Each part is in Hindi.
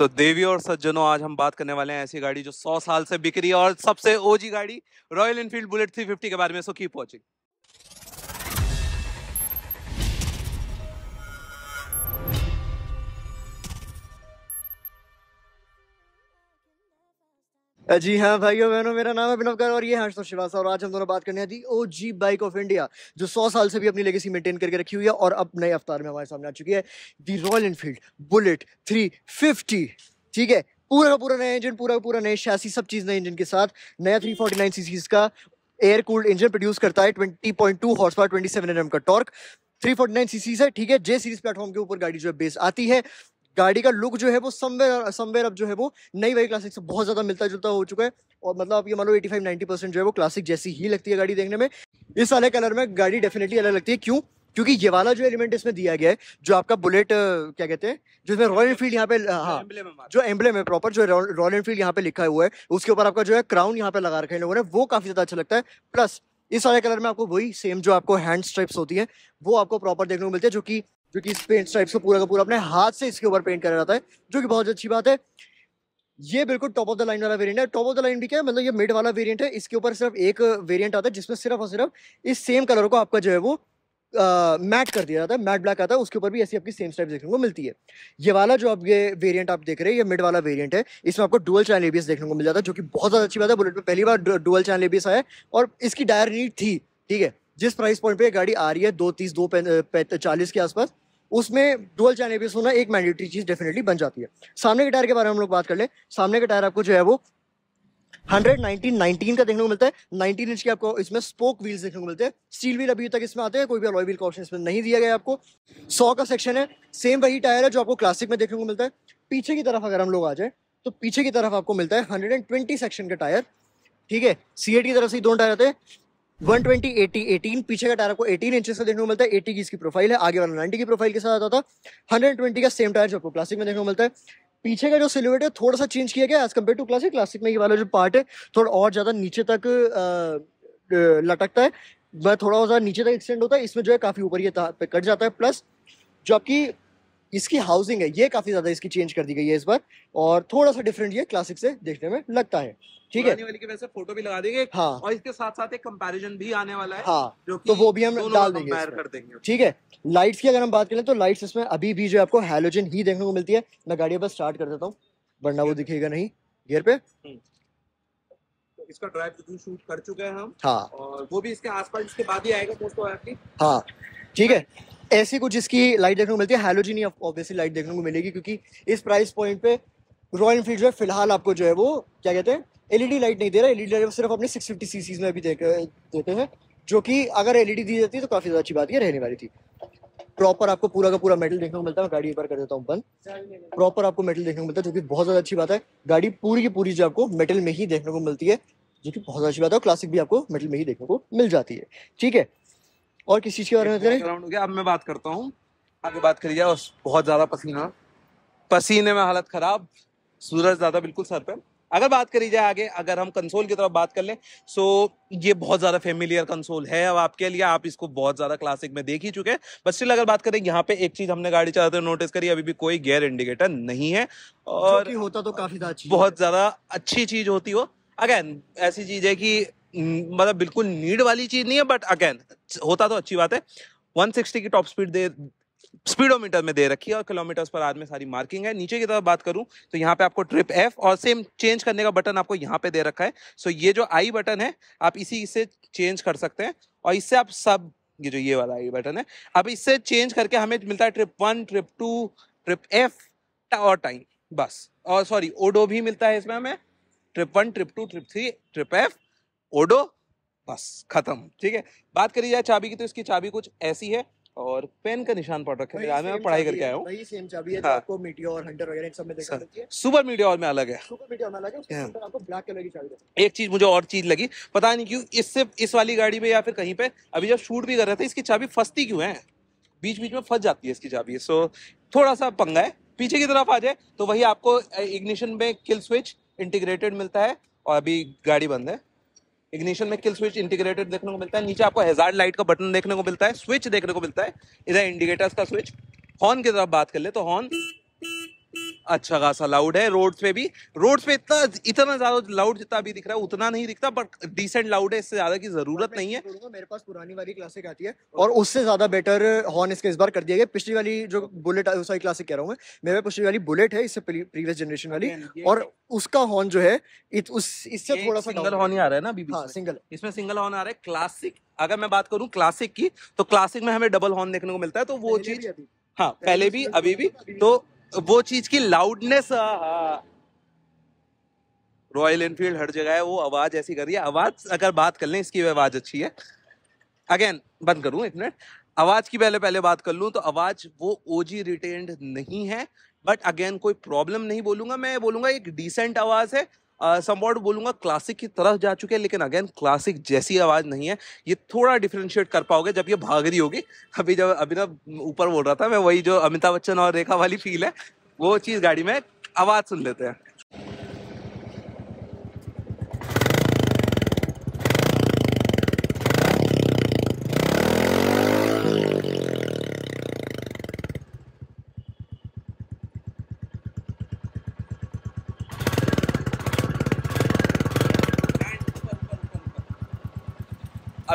तो देवी और सज्जनों आज हम बात करने वाले हैं ऐसी गाड़ी जो 100 साल से बिक्री और सबसे ओजी गाड़ी रॉयल इनफील्ड बुलेट 350 के बारे में सो कीप वॉचिंग जी हाँ भाइयों बहनों मेरा नाम है बिनव कर और ये हर्ष तो और आज हम दोनों बात करने the O G bike of India जो सौ साल से भी अपनी लेगेसी मेंटेन करके रखी हुई है और अब नए अवतार में हमारे सामने आ चुकी है the Royal Enfield Bullet three fifty ठीक है पूरा का पूरा नया इंजन पूरा का पूरा नए शासी सब चीज़ नए इंजन के साथ नया थ्री फोर्टी नाइन सीसीज का एयर कूल्ड इंजन प्रोड्यूस करता है twenty point two horse power twenty seven N M का torque three forty nine CC है ठीक है जे सीरीज प्लेटफॉर्म के ऊपर गाड़ी जो है बेस आती है गाड़ी का लुक जो है वो समवेयर समवेयर अब जो है वो नई वाली क्लासिक से बहुत ज़्यादा मिलता जुलता हो चुका है और मतलब आप ये मान लो एटी परसेंट जो है वो क्लासिक जैसी ही लगती है गाड़ी देखने में इस वाले कलर में गाड़ी डेफिनेटली अलग लगती है क्यों क्योंकि ये वाला जो एलिमेंट इसमें दिया गया है जो आपका बुलेट क्या कहते हैं जो इसमें रॉयल एनफील्ड यहाँ पे हाँ जो एम्बलेम है प्रॉपर जो रॉयल एनफील्ड यहाँ पे लिखा हुआ है उसके ऊपर आपका जो है क्राउन यहाँ पे लगा रखा है लोगों ने वो काफी ज्यादा अच्छा लगता है प्लस इस वाले कलर में आपको वही सेम जो आपको हैंड स्ट्राइप्स होती है वो आपको प्रॉपर देखने को मिलती है जो कि जो कि इस पेंट स्ट्राइप्स को पूरा का पूरा अपने हाथ से इसके ऊपर पेंट करा जाता है जो कि बहुत अच्छी बात है ये बिल्कुल टॉप ऑफ द लाइन वाला वेरिएंट है टॉप ऑफ द लाइन भी क्या है मतलब ये मिड वाला वेरिएंट है इसके ऊपर सिर्फ एक वेरिएंट आता है जिसमें सिर्फ और सिर्फ इस सेम कलर को आपका जो है वो मैट uh, कर दिया जाता है मैट ब्लैक आता है उसके ऊपर भी ऐसी आपकी सेम स्टाइप देखने को मिलती है ये वाला जो आप ये वेरिएंट आप देख रहे हैं ये मिड वाला वेरिएंट है इसमें आपको डुअल चैनल एबीएस देखने को मिल जाता है जो कि बहुत ज़्यादा अच्छी बात है बुलेट में पहली बार डुअल चैनल एबीएस आया और इसकी डायर नीड थी ठीक है जिस प्राइस पॉइंट पे गाड़ी आ रही है दो तीस दो चालीस के आसपास उसमें डुअल चैन एबीएस होना एक मैंडेटरी चीज डेफिनेटली बन जाती है सामने के टायर के बारे में हम लोग बात कर ले सामने का टायर आपको जो है वो 119 19 का देखने को मिलता है 19 इंच के आपको इसमें स्पोक व्हील्स देखने को मिलते हैं स्टील व्हील अभी तक इसमें आते हैं कोई भी अलॉय व्हील का ऑप्शन इसमें नहीं दिया गया आपको 100 का सेक्शन है सेम वही टायर है जो आपको क्लासिक में देखने को मिलता है पीछे की तरफ अगर हम लोग आ जाए तो पीछे की तरफ आपको मिलता है हंड्रेड सेक्शन का टायर ठीक है सी की तरफ से दोनों टायर आते हैं वन ट्वेंटी एटी एटीन पीछे का टायर आपको एटीन इंच का देखने को मिलता है एटी की इसकी प्रोफाइल है आगे वाला नाइनटी की प्रोफाइल के साथ आता था हंड्रेड ट्वेंटी का सेम टायर जो आपको क्लासिक में देखने को मिलता है पीछे का जो सिलुएट है थोड़ा सा चेंज किया गया as compare to Classic Classic में ये वाला जो पार्ट है थोड़ा और ज़्यादा नीचे तक लटकता है वह थोड़ा सा नीचे तक एक्सटेंड होता है इसमें जो है काफ़ी ऊपर ये कट जाता है प्लस जो आपकी इसकी हाउसिंग है ये काफ़ी ज़्यादा इसकी चेंज कर दी गई है इस बार और थोड़ा सा डिफरेंट ये क्लासिक से देखने में लगता है ठीक है वाली वैसे फोटो भी लगा देंगे हाँ और इसके साथ साथ एक कंपैरिजन भी आने वाला है हाँ जो तो वो भी हम डाल देंगे ठीक है लाइट्स की अगर हम बात करें तो लाइट्स इसमें अभी भी जो आपको हेलोजन ही देखने को मिलती है मैं गाड़ी बस स्टार्ट कर देता हूँ वरना वो दिखेगा नहीं गियर पे हम्म। तो इसका ड्राइव रिव्यू शूट कर चुके हैं हम हाँ और वो भी इसके आसपास इसके बाद ही आएगा दोस्तों हाँ ठीक है ऐसी कुछ इसकी लाइट देखने को मिलती है हेलोजी नहीं ऑब्वियसली लाइट देखने को मिलेगी क्योंकि इस प्राइस पॉइंट पे रॉयल इनफील्ड जो है फिलहाल आपको जो है वो क्या कहते हैं एलईडी लाइट नहीं दे रहा एलईडी लाइट सिर्फ अपने सिक्स फिफ्टी सी में अभी देख देते हैं जो कि अगर एलईडी दी जाती है तो काफ़ी ज़्यादा अच्छी बात है रहने वाली थी प्रॉपर आपको पूरा का पूरा मेटल देखने को मिलता है गाड़ी एक बार कर देता हूँ बंद प्रॉपर आपको मेटल देखने को मिलता है जो कि बहुत ज़्यादा अच्छी बात है गाड़ी पूरी की पूरी जो आपको मेटल में ही देखने को मिलती है जो कि बहुत अच्छी बात है और क्लासिक भी आपको मेटल में ही देखने को मिल जाती है ठीक है और किस चीज के बारे में करें अब मैं बात करता हूँ आगे बात करिए जाए बहुत ज्यादा पसीना पसीने में हालत खराब सूरज ज्यादा बिल्कुल सर पे अगर बात करी जाए आगे अगर हम कंसोल की तरफ बात कर लें सो ये बहुत ज़्यादा फेमिलियर कंसोल है अब आपके लिए आप इसको बहुत ज़्यादा क्लासिक में देख ही चुके हैं बस स्टिल अगर बात करें यहाँ पे एक चीज़ हमने गाड़ी चलाते हुए नोटिस करी अभी भी कोई गेयर इंडिकेटर नहीं है और जो होता तो काफ़ी बहुत ज़्यादा अच्छी चीज़ होती हो अगेन ऐसी चीज़ है कि मतलब बिल्कुल नीड वाली चीज नहीं है बट अगेन होता तो अच्छी बात है 160 की टॉप स्पीड दे स्पीडोमीटर में दे रखी है और किलोमीटर्स पर आज में सारी मार्किंग है नीचे की तरफ बात करूं तो यहाँ पे आपको ट्रिप एफ और सेम चेंज करने का बटन आपको यहाँ पे दे रखा है सो ये जो आई बटन है आप इसी से चेंज कर सकते हैं और इससे आप सब ये जो ये वाला आई बटन है अब इससे चेंज करके हमें मिलता है trip one trip two trip F और टाइम बस और सॉरी ओडो भी मिलता है इसमें हमें trip one trip two trip three trip F odo बस खत्म ठीक है बात करी जाए चाबी की तो इसकी चाबी कुछ ऐसी है और पेन का निशान पड़ रखा है आज मैं पढ़ाई करके आया हूँ हाँ। में सुपर मीटियोर में अलग है सुपर में अलग है हाँ। आपको ब्लैक कलर की चाबी एक चीज मुझे और चीज लगी पता नहीं क्यों इससे इस वाली गाड़ी में या फिर कहीं पे अभी जब शूट भी कर रहे थे इसकी चाबी फंसती क्यों है बीच बीच में फंस जाती है इसकी चाबी सो थोड़ा सा पंगा है पीछे की तरफ आ जाए तो वही आपको इग्निशन में किल स्विच इंटीग्रेटेड मिलता है और अभी गाड़ी बंद है इग्निशन में किल स्विच इंटीग्रेटेड देखने को मिलता है नीचे आपको हेजार्ड लाइट का बटन देखने को मिलता है स्विच देखने को मिलता है इधर इंडिकेटर्स का स्विच हॉर्न की तरफ बात कर ले तो हॉर्न अच्छा खासा लाउड है रोड्स पे भी रोड्स पे इतना इतना ज्यादा लाउड जितना भी दिख रहा है उतना नहीं दिखता बट डिसेंट लाउड है इससे ज्यादा की जरूरत नहीं है मेरे पास पुरानी वाली क्लासिक आती है और उससे ज्यादा बेटर हॉर्न इसके इस बार कर दिया गया पिछली वाली जो बुलेट सॉरी क्लासिक कह रहा हूँ मैं मेरे पिछली वाली बुलेट है इससे प्रीवियस जनरेशन वाली और उसका हॉर्न जो है इत, उस इससे थोड़ा सा सिंगल हॉर्न ही आ रहा है ना बीबी हाँ, सिंगल इसमें सिंगल हॉर्न आ रहा है क्लासिक अगर मैं बात करूं क्लासिक की तो क्लासिक में हमें डबल हॉर्न देखने को मिलता है तो वो चीज हाँ पहले भी अभी भी तो वो चीज की लाउडनेस रॉयल एनफील्ड हर जगह है वो आवाज ऐसी कर रही है आवाज अगर बात कर लें इसकी आवाज अच्छी है अगेन बंद करूं एक मिनट आवाज की पहले पहले बात कर लूं तो आवाज वो ओजी रिटेन्ड नहीं है बट अगेन कोई प्रॉब्लम नहीं बोलूंगा मैं बोलूंगा एक डिसेंट आवाज है समवॉट बोलूंगा क्लासिक की तरफ जा चुके हैं लेकिन अगेन क्लासिक जैसी आवाज़ नहीं है ये थोड़ा डिफ्रेंशिएट कर पाओगे जब ये भाग रही होगी अभी जब अभी ना ऊपर बोल रहा था मैं वही जो अमिताभ बच्चन और रेखा वाली फील है वो चीज़ गाड़ी में आवाज़ सुन लेते हैं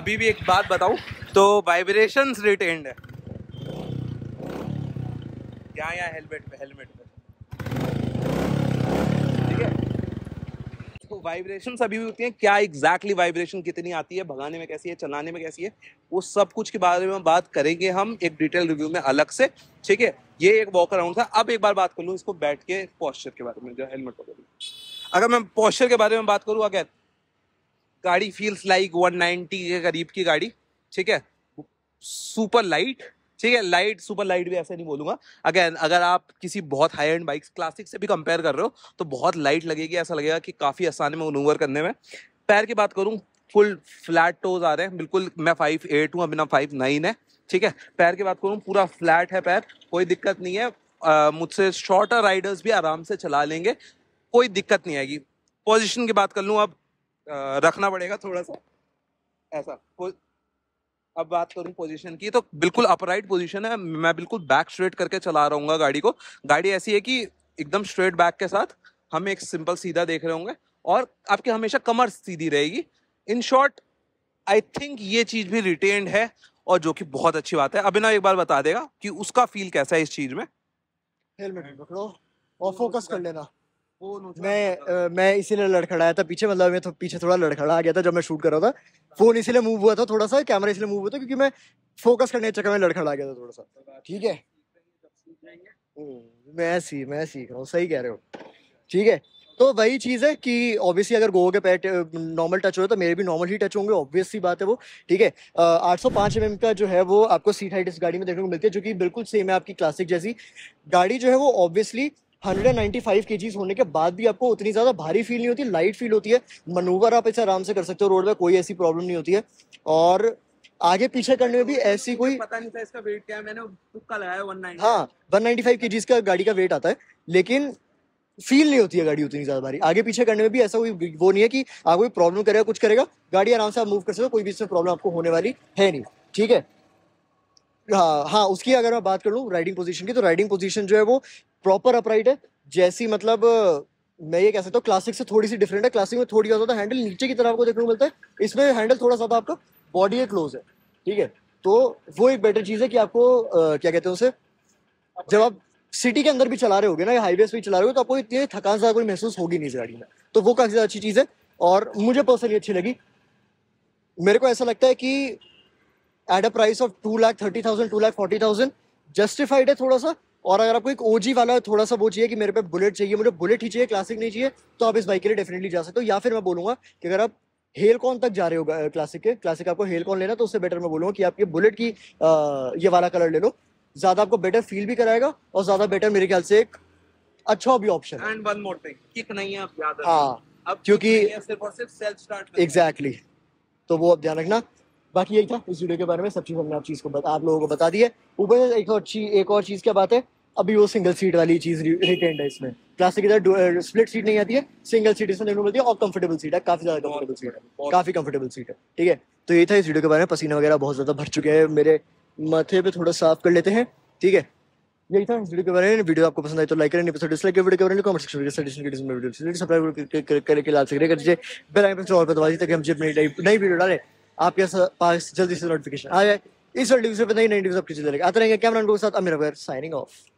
अभी भी एक बात बताऊं तो वाइब्रेशन रिटेन्ड है क्या यहाँ हेलमेट पे हेलमेट पे ठीक है तो वाइब्रेशन अभी भी होती हैं क्या एग्जैक्टली वाइब्रेशन कितनी आती है भगाने में कैसी है चलाने में कैसी है वो सब कुछ के बारे में बात करेंगे हम एक डिटेल रिव्यू में अलग से ठीक है ये एक वॉक अराउंड था अब एक बार बात कर लूँ इसको बैठ के पॉस्चर के बारे में जो हेलमेट वगैरह अगर मैं पॉस्चर के बारे में बात करूँ अगर गाड़ी फील्स लाइक 190 के करीब की गाड़ी ठीक है सुपर लाइट ठीक है लाइट सुपर लाइट भी ऐसे नहीं बोलूंगा अगेन अगर आप किसी बहुत हाई एंड बाइक्स क्लासिक से भी कंपेयर कर रहे हो तो बहुत लाइट लगेगी ऐसा लगेगा कि काफ़ी आसानी में मनूवर करने में पैर की बात करूँ फुल फ्लैट टोज आ रहे हैं बिल्कुल मैं फाइव एट हूँ अभी ना फाइव नाइन है ठीक है पैर की बात करूँ पूरा फ्लैट है पैर कोई दिक्कत नहीं है मुझसे शॉर्टर राइडर्स भी आराम से चला लेंगे कोई दिक्कत नहीं आएगी पोजिशन की बात कर लूँ अब रखना पड़ेगा थोड़ा सा ऐसा अब बात करूँ पोजीशन की तो बिल्कुल अपराइट पोजीशन है मैं बिल्कुल बैक स्ट्रेट करके चला रहा हूँ गाड़ी को गाड़ी ऐसी है कि एकदम स्ट्रेट बैक के साथ हम एक सिंपल सीधा देख रहे होंगे और आपकी हमेशा कमर सीधी रहेगी इन शॉर्ट आई थिंक ये चीज़ भी रिटेन्ड है और जो कि बहुत अच्छी बात है अभिनव एक बार बता देगा कि उसका फील कैसा है इस चीज़ में हेलमेट पकड़ो और फोकस कर लेना मैं आ, मैं इसीलिए लड़खड़ाया था पीछे मतलब मैं तो पीछे थोड़ा लड़खड़ा आ गया था जब मैं शूट कर रहा था फोन इसीलिए मूव हुआ था थोड़ा सा कैमरा इसलिए मूव हुआ था क्योंकि मैं फोकस करने के चक्कर में लड़खड़ा गया था थोड़ा सा ठीक है हम्म, मैं सी मैं सीख रहा हूँ सही कह रहे हो ठीक है तो वही चीज़ है कि ऑब्वियसली अगर गोवा के पैट नॉर्मल टच रहे तो मेरे भी नॉर्मल ही टच होंगे ऑब्वियस सी बात है वो ठीक है आठ सौ पाँच एम mm का जो है वो आपको सीट हाइट इस गाड़ी में देखने को मिलती है जो कि बिल्कुल सेम है आपकी क्लासिक जैसी गाड़ी जो है वो ऑब्वियसली 195 केजी होने के बाद भी आपको उतनी ज़्यादा भारी फील नहीं होती लाइट फील होती है मनूवर आप इसे आराम से कर सकते हो रोड में कोई ऐसी प्रॉब्लम नहीं होती है और आगे पीछे करने में भी ऐसी कोई पता नहीं था इसका वेट क्या है मैंने तुक्का लगाया 190 हाँ 195 केजीज का गाड़ी का वेट आता है लेकिन फील नहीं होती है गाड़ी उतनी ज्यादा भारी आगे पीछे करने में भी ऐसा कोई वो नहीं है कि आपको कोई प्रॉब्लम करेगा कुछ करेगा गाड़ी आराम से आप मूव कर सकते हो कोई भी इसमें प्रॉब्लम आपको होने वाली है नहीं ठीक है हाँ हाँ उसकी अगर मैं बात कर लूँ राइडिंग पोजीशन की तो राइडिंग पोजीशन जो है वो प्रॉपर अपराइट है जैसी मतलब मैं ये कह सकता हूँ क्लासिक से थोड़ी सी डिफरेंट है क्लासिक में थोड़ी ज़्यादा हैंडल नीचे की तरफ आपको देखने को मिलता है इसमें हैंडल थोड़ा सा आपका बॉडी है क्लोज है ठीक है तो वो एक बेटर चीज़ है कि आपको आ, क्या कहते हैं उसे जब आप सिटी के अंदर भी चला रहे हो ना हाईवे भी चला रहे हो तो आपको इतनी थकान ज़्यादा कोई महसूस होगी नहीं इस गाड़ी में तो वो काफ़ी ज़्यादा अच्छी चीज़ है और मुझे पर्सनली अच्छी लगी मेरे को ऐसा लगता है कि at a price of two lakh thirty thousand two lakh forty thousand justified है थोड़ा सा और अगर आपको एक ओजी वाला थोड़ा सा वो चाहिए कि मेरे पे बुलेट चाहिए मुझे बुलेट ही चाहिए क्लासिक नहीं चाहिए तो आप इस बाइक के लिए डेफिनेटली जा सकते हो या फिर मैं बोलूंगा कि अगर आप हेलकॉन तक जा रहे हो क्लासिक के क्लासिक आपको हेलकॉन लेना तो उससे बेटर मैं बोलूंगा कि आपके बुलेट की आ, ये वाला कलर ले लो ज़्यादा आपको बेटर फील भी कराएगा और ज़्यादा बेटर मेरे ख्याल से एक अच्छा भी option and one more thing नहीं है हाँ अब क्योंकि एग्जैक्टली तो वो अब ध्यान रखना बाकी यही था इस वीडियो के बारे में सब चीज़ हमने आप चीज़ को बता, आप लोगों को बता दिया है ऊपर एक और चीज़ एक और चीज़ क्या बात है अभी वो सिंगल सीट वाली चीज रिटेंड है इसमें प्लास्टिक की तरह स्प्लिट सीट नहीं आती है सिंगल सीट इसमें देखने को मिलती है और कंफर्टेबल सीट है काफी ज्यादा कंफर्टेबल सीट है काफी कंफर्टेबल सीट है ठीक है तो ये था इस वीडियो के बारे में पसीना वगैरह बहुत ज्यादा भर चुके हैं मेरे माथे पे थोड़ा साफ कर लेते हैं ठीक है यही था इस वीडियो के बारे में वीडियो आपको पसंद आए तो लाइक करें एपिसोड तो डिसलाइक वीडियो के बारे में कमेंट सेक्शन में में वीडियो सब्सक्राइब करके लाल से कर दीजिए बेल आइकन पर और बता दीजिए ताकि हम जब नई नई वीडियो डालें आपके पास जल्दी से नोटिफिकेशन आ जाए इस वीडियो से पता ही नई वीडियो आपके चले आते रहेंगे कैमरा के साथ अमीर अगर साइनिंग ऑफ